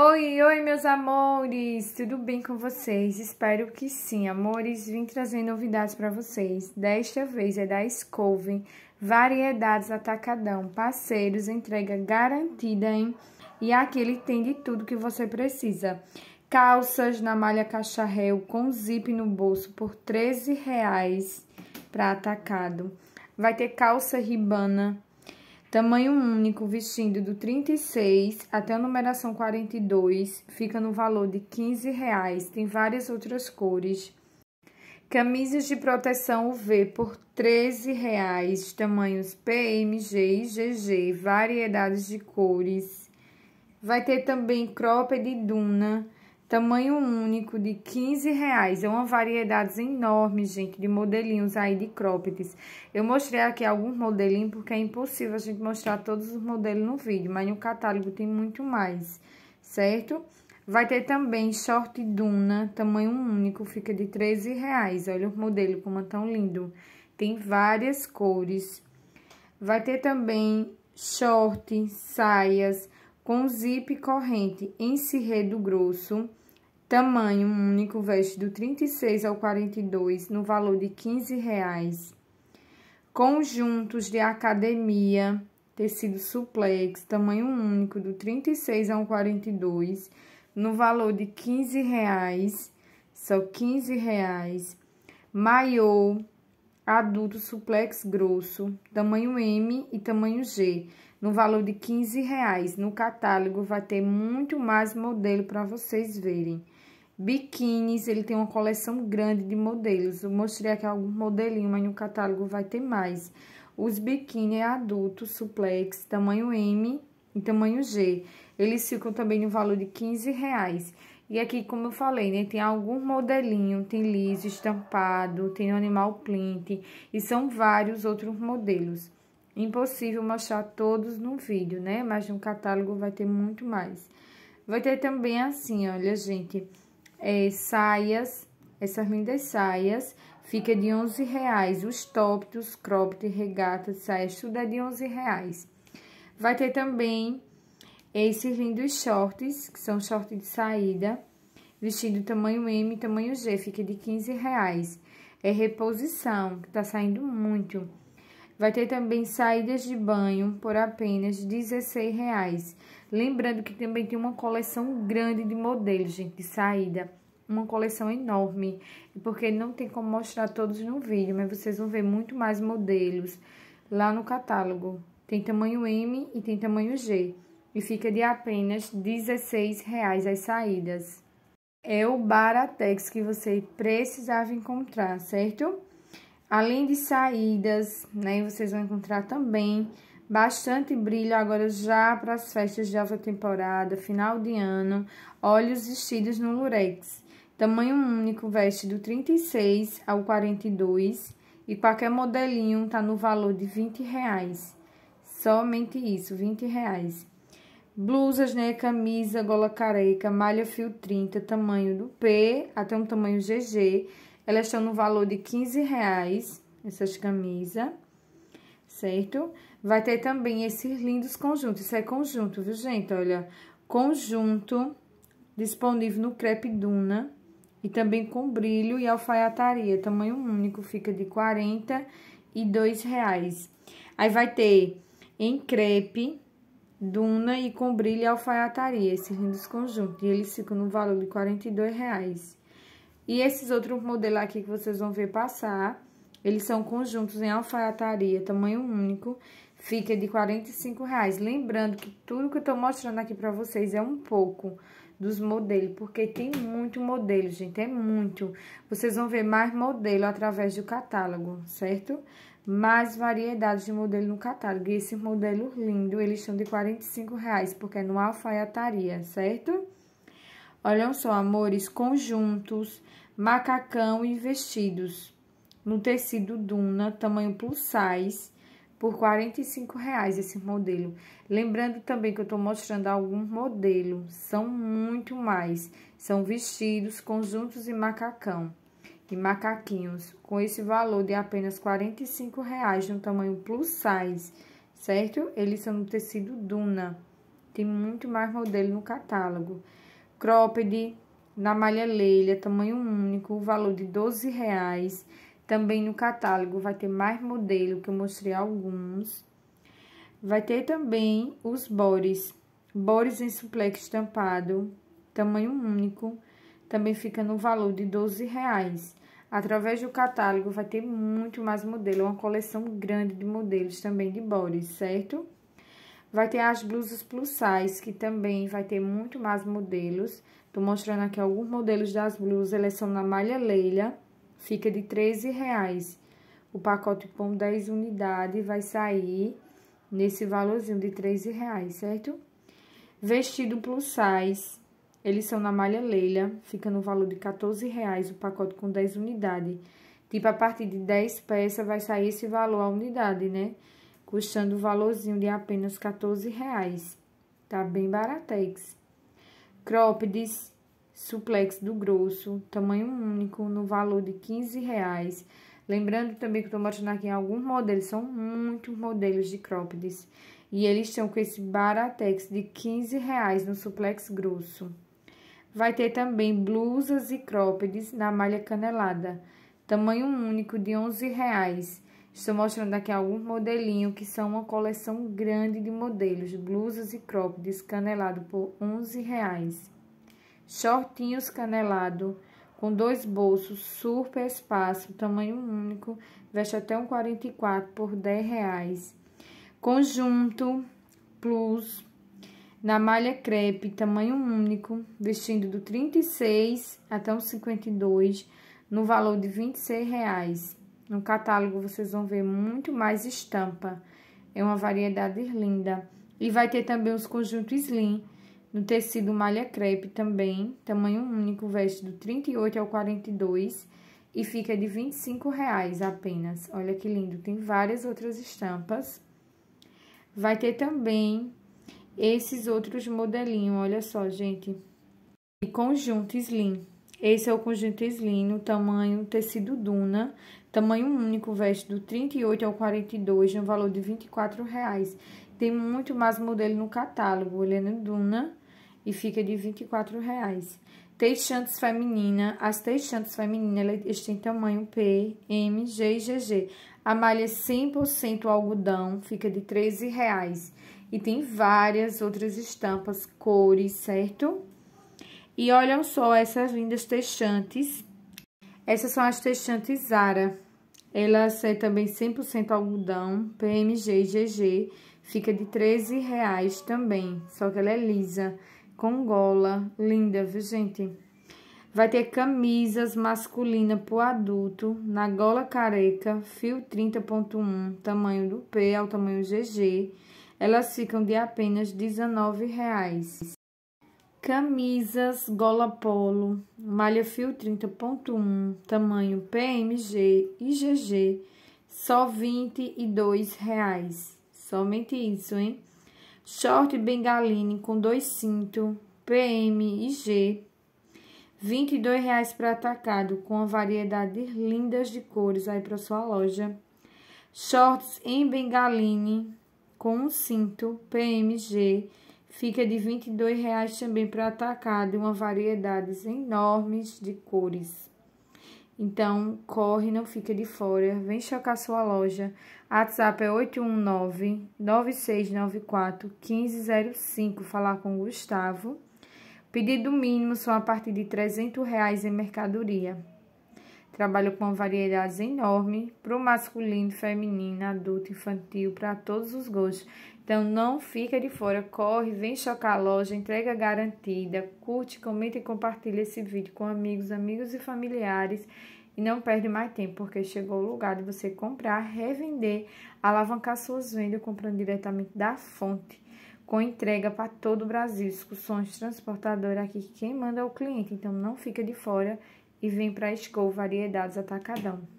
Oi, oi, meus amores! Tudo bem com vocês? Espero que sim, amores. Vim trazer novidades para vocês. Desta vez é da Scoven, variedades atacadão, parceiros, entrega garantida, hein? E aqui ele tem de tudo que você precisa. Calças na malha cacharrel com zip no bolso por R$13,00 para atacado. Vai ter calça ribana Tamanho único vestindo do 36 até a numeração 42 fica no valor de 15 reais. Tem várias outras cores. Camisas de proteção UV por 13 reais, tamanhos PMG e GG, variedades de cores. Vai ter também cropped e duna Tamanho único de 15 reais. É uma variedade enorme, gente, de modelinhos aí de croppeds. Eu mostrei aqui alguns modelinhos, porque é impossível a gente mostrar todos os modelos no vídeo. Mas no catálogo tem muito mais, certo? Vai ter também short duna, tamanho único, fica de 13 reais. Olha o modelo, como é tão lindo. Tem várias cores. Vai ter também short, saias com zip corrente em cirredo grosso Tamanho único veste do 36 ao 42 no valor de 15 reais. Conjuntos de academia, tecido suplex, tamanho único do 36 ao 42 no valor de 15 reais. São 15 reais. Maiô adulto suplex grosso, tamanho M e tamanho G, no valor de 15 reais. No catálogo vai ter muito mais modelo para vocês verem biquínis, ele tem uma coleção grande de modelos. Eu mostrei aqui alguns modelinhos, mas no catálogo vai ter mais. Os biquíni é adultos, suplex, tamanho M e tamanho G. Eles ficam também no valor de 15 reais. E aqui, como eu falei, né, tem algum modelinho, tem liso, estampado, tem animal print e são vários outros modelos. Impossível mostrar todos no vídeo, né? Mas no catálogo vai ter muito mais. Vai ter também assim, olha, gente, é, saias, essas lindas saias, fica de 11 reais. Os tópitos, cropped, regata, saias, tudo é de 11 reais. Vai ter também esses lindos shorts, que são short de saída, vestido tamanho M tamanho G, fica de 15 reais. É reposição, que tá saindo muito. Vai ter também saídas de banho por apenas R$16,00. Lembrando que também tem uma coleção grande de modelos, gente, de saída. Uma coleção enorme, porque não tem como mostrar todos no vídeo, mas vocês vão ver muito mais modelos lá no catálogo. Tem tamanho M e tem tamanho G. E fica de apenas R$16,00 as saídas. É o Baratex que você precisava encontrar, certo? Além de saídas, né, vocês vão encontrar também bastante brilho agora já para as festas de alta temporada, final de ano, olhos vestidos no lurex. Tamanho único veste do 36 ao 42 e qualquer modelinho tá no valor de 20 reais. Somente isso, 20 reais. Blusas, né? Camisa, gola careca, malha fio 30, tamanho do P até um tamanho GG elas estão no valor de 15 reais, essas camisas, certo? Vai ter também esses lindos conjuntos. Isso é conjunto, viu, gente? Olha, conjunto disponível no crepe Duna e também com brilho e alfaiataria. Tamanho único fica de 42 reais. Aí vai ter em crepe, duna e com brilho e alfaiataria, esses lindos conjuntos. E eles ficam no valor de 42 reais. E esses outros modelos aqui que vocês vão ver passar, eles são conjuntos em alfaiataria, tamanho único, fica de R$ reais. Lembrando que tudo que eu tô mostrando aqui pra vocês é um pouco dos modelos, porque tem muito modelo, gente, é muito. Vocês vão ver mais modelo através do catálogo, certo? Mais variedades de modelo no catálogo. E esses modelos lindos, eles são de R$ reais, porque é no alfaiataria, certo? Olham só, amores, conjuntos, macacão e vestidos no tecido Duna, tamanho plus size, por R$ 45,00 esse modelo. Lembrando também que eu estou mostrando algum modelo, são muito mais. São vestidos, conjuntos e macacão e macaquinhos, com esse valor de apenas R$ 45,00 no tamanho plus size, certo? Eles são no tecido Duna. Tem muito mais modelo no catálogo. Cropped na malha leila, tamanho único, valor de 12 reais. Também no catálogo vai ter mais modelo, que eu mostrei alguns. Vai ter também os bores. Bores em suplex estampado, tamanho único, também fica no valor de 12 reais. Através do catálogo vai ter muito mais modelo, uma coleção grande de modelos também de bores, certo? Vai ter as blusas plus size, que também vai ter muito mais modelos. Tô mostrando aqui alguns modelos das blusas, elas são na malha Leila, fica de 13 reais. O pacote com 10 unidades vai sair nesse valorzinho de 13 reais, certo? Vestido plus size, eles são na malha Leila, fica no valor de 14 reais o pacote com 10 unidades. Tipo, a partir de 10 peças vai sair esse valor a unidade, né? custando o valorzinho de apenas 14 reais. Tá bem baratex. É crópedes suplex do grosso, tamanho único, no valor de 15 reais. Lembrando também que estou mostrando aqui alguns modelos, são muitos modelos de crópedes. E eles estão com esse baratex de 15 reais no suplex grosso. Vai ter também blusas e crópedes na malha canelada, tamanho único de 11 reais Estou mostrando aqui alguns modelinhos que são uma coleção grande de modelos, blusas e cropped canelado por 11 reais. Shortinhos canelado com dois bolsos, super espaço, tamanho único, veste até um 44 por 10 reais. Conjunto plus na malha crepe, tamanho único, vestindo do 36 até um 52, no valor de 26 reais. No catálogo vocês vão ver muito mais estampa. É uma variedade linda. E vai ter também os conjuntos slim, no tecido malha crepe também, tamanho único, veste do 38 ao 42 e fica de 25 reais apenas. Olha que lindo, tem várias outras estampas. Vai ter também esses outros modelinhos, olha só, gente. E conjunto slim. Esse é o conjunto slim no tamanho tecido duna, Tamanho único veste do 38 ao 42 no valor de R$ 24,00. Tem muito mais modelo no catálogo. Ele é Duna e fica de R$ 24,00. Teixantes feminina. As teixantes feminina, elas têm tamanho P, M, G e GG. A malha é 100% algodão, fica de R$ 13,00. E tem várias outras estampas, cores, certo? E olham só essas lindas teixantes, essas são as textantes Zara. Elas são também 100% algodão, PMG e GG. Fica de 13 reais também, só que ela é lisa, com gola, linda, viu, gente? Vai ter camisas masculina pro adulto, na gola careca, fio 30.1, tamanho do P ao tamanho GG. Elas ficam de apenas R$19,00. Camisas gola polo, malha fio 30.1, tamanho PMG e GG, só R$ 22,00. Somente isso, hein? Short bengaline com dois cintos, PM e G, R$ 22,00 para atacado, com a variedade lindas de cores aí para sua loja. Shorts em bengaline com um cinto, PMG, R$ Fica de R$ reais também para atacado, uma variedades enormes de cores. Então, corre, não fica de fora, vem chocar sua loja. WhatsApp é 819-9694-1505, falar com o Gustavo. Pedido mínimo são a partir de R$ 300 reais em mercadoria. Trabalho com variedades enormes para o masculino, feminino, adulto, infantil, para todos os gostos. Então não fica de fora, corre, vem chocar a loja, entrega garantida, curte, comenta e compartilha esse vídeo com amigos, amigos e familiares. E não perde mais tempo, porque chegou o lugar de você comprar, revender, alavancar suas vendas comprando diretamente da fonte, com entrega para todo o Brasil, discussões transportadoras aqui, quem manda é o cliente. Então não fica de fora e vem para a Escol Variedades Atacadão.